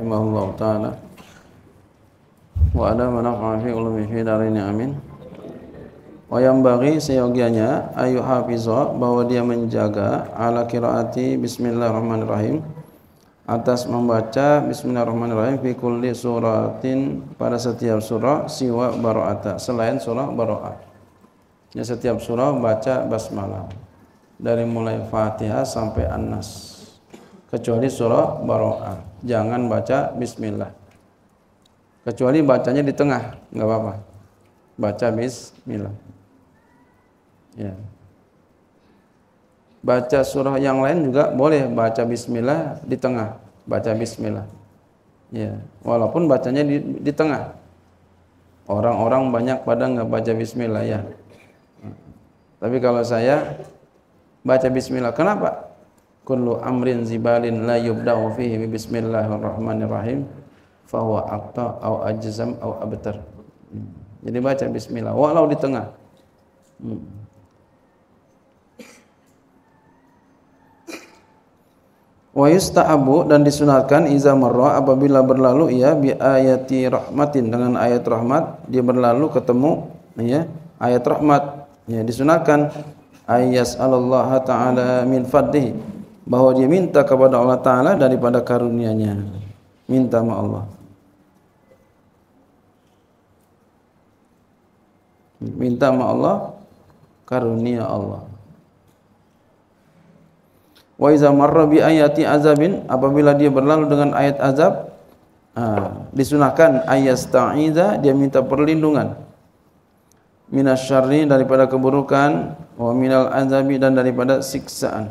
رحمه الله تعالى وعلى من وقع في علومه في دارين amin bagi seyogianya ayu hafizo bahwa dia menjaga ala kiraati bismillahirrahmanirrahim atas membaca bismillahirrahmanirrahim fi kulli suratin pada setiap surah siwa baro'ata selain surah baro'at. ya setiap surah baca basmalah dari mulai fatihah sampai an-nas kecuali surah Baro'ah. Jangan baca bismillah. Kecuali bacanya di tengah, nggak apa-apa. Baca bismillah. Ya. Baca surah yang lain juga boleh baca bismillah di tengah, baca bismillah. Ya, walaupun bacanya di, di tengah. Orang-orang banyak pada nggak baca bismillah ya. Tapi kalau saya baca bismillah, kenapa? kullu amrin zibalin la yubda'u fihi bi bismillahirrahmanirrahim fahuwa aqta au ajzam au abtar jadi baca bismillah walau di tengah hmm. wa yusta'abu dan disunatkan iza marra apabila berlalu ia bi ayati rahmatin dengan ayat rahmat dia berlalu ketemu ya ayat rahmat ya disunatkan ayas Allah taala min fadlihi bahwa dia minta kepada Allah taala daripada karunia-Nya. Minta sama Allah. Minta sama Allah karunia Allah. Wa iza marra bi ayati azabin apabila dia berlalu dengan ayat azab ah, disunahkan ayasta'iza dia minta perlindungan minasyarri daripada keburukan wa minal azabi dan daripada siksaan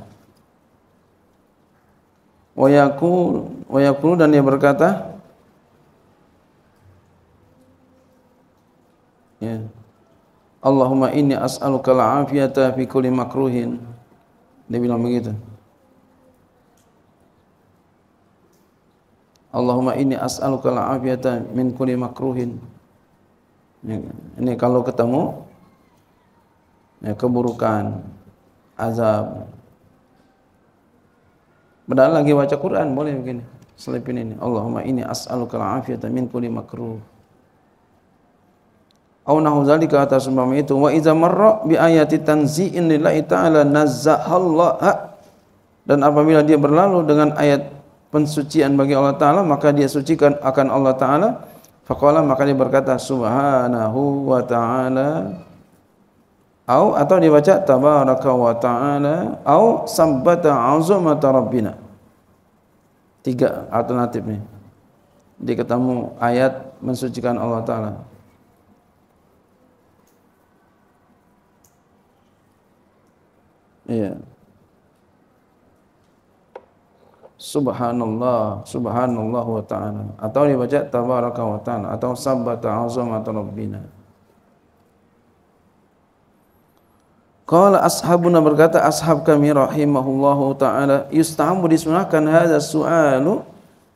wayakul wayakul dan dia berkata ya Allahumma inni as'aluka al-afiyata fi kulli makruhin dia bilang begitu Allahumma inni as'aluka al-afiyata min kulli makruhin ya, ini kalau ketemu ya, keburukan azab Padahal lagi baca Quran boleh begini. Selipin ini. Allahumma ini as'aluka al-afiyata min kulli makruh. Au nahu zalika atas umpama itu wa idza marra bi ayati tanzi'in lillahi ta'ala nazzahallaha dan apabila dia berlalu dengan ayat pensucian bagi Allah taala maka dia sucikan akan Allah taala Fakallah, maka dia berkata subhanahu wa ta'ala au atau dibaca tabaraka wa ta'ala au sabbata azumata rabbina tiga alternatif nih di ketemu ayat mensucikan Allah Ta'ala iya subhanallah subhanallah wa ta'ala atau dibaca tabaraka wa ta'ala atau sabbata azumata rabbina Qala ashabuna berkata ashab kami rahimahullahu taala yustahabu disunahkan hadza su'alu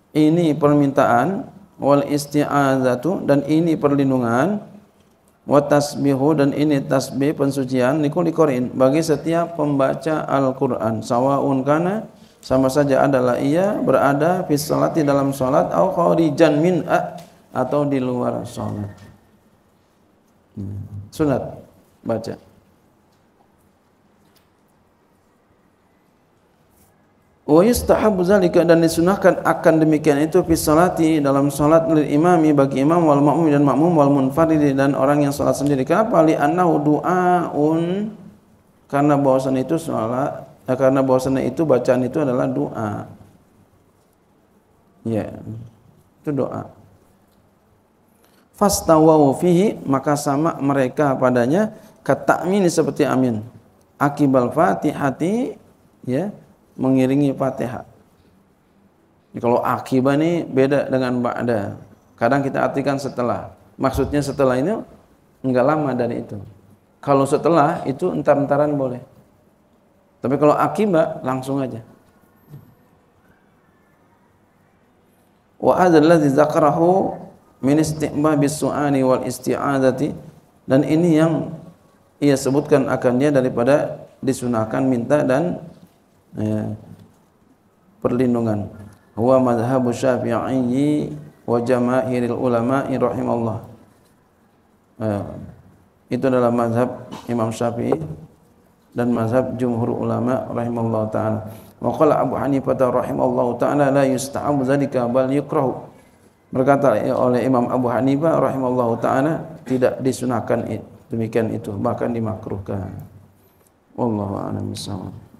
ini permintaan wal isti'azatu dan ini perlindungan wa tasbihu dan ini tasbih pensucian likul qari'in bagi setiap pembaca Al-Qur'an sawaun kana sama saja adalah ia berada fi salati dalam salat au kharijan min atau di luar salat hmm. sunat baca Wa yustahabu zalika dan disunahkan akan demikian itu fi salati dalam salat lil imami bagi imam wal ma'mum dan ma'mum wal munfarid dan orang yang salat sendiri. Kenapa? Li anna du'aun karena bahwasannya itu salat ya, karena bahwasannya itu bacaan itu adalah doa. Ya. Itu doa. Fastawau fihi maka sama mereka padanya kata amin seperti amin. Akibal Fatihati ya. Yeah mengiringi Fatihah. kalau akibah ini beda dengan ba'da. Kadang kita artikan setelah. Maksudnya setelah ini enggak lama dari itu. Kalau setelah itu entar-entaran boleh. Tapi kalau akibat langsung aja. Wa adzallazi zakarahu min istihbabi su'ani wal isti'adati dan ini yang ia sebutkan akannya daripada disunahkan minta dan ya, perlindungan huwa madhhabu syafi'i wa jamaahiril ulama'i rahimallah ya, itu adalah mazhab Imam Syafi'i dan mazhab jumhur ulama rahimallahu taala. Wa qala Abu Hanifah rahimallahu taala la yusta'abu dzalika bal yukrahu. Berkata ya, oleh Imam Abu Hanifah rahimallahu taala tidak disunahkan demikian itu bahkan dimakruhkan. Wallahu a'lam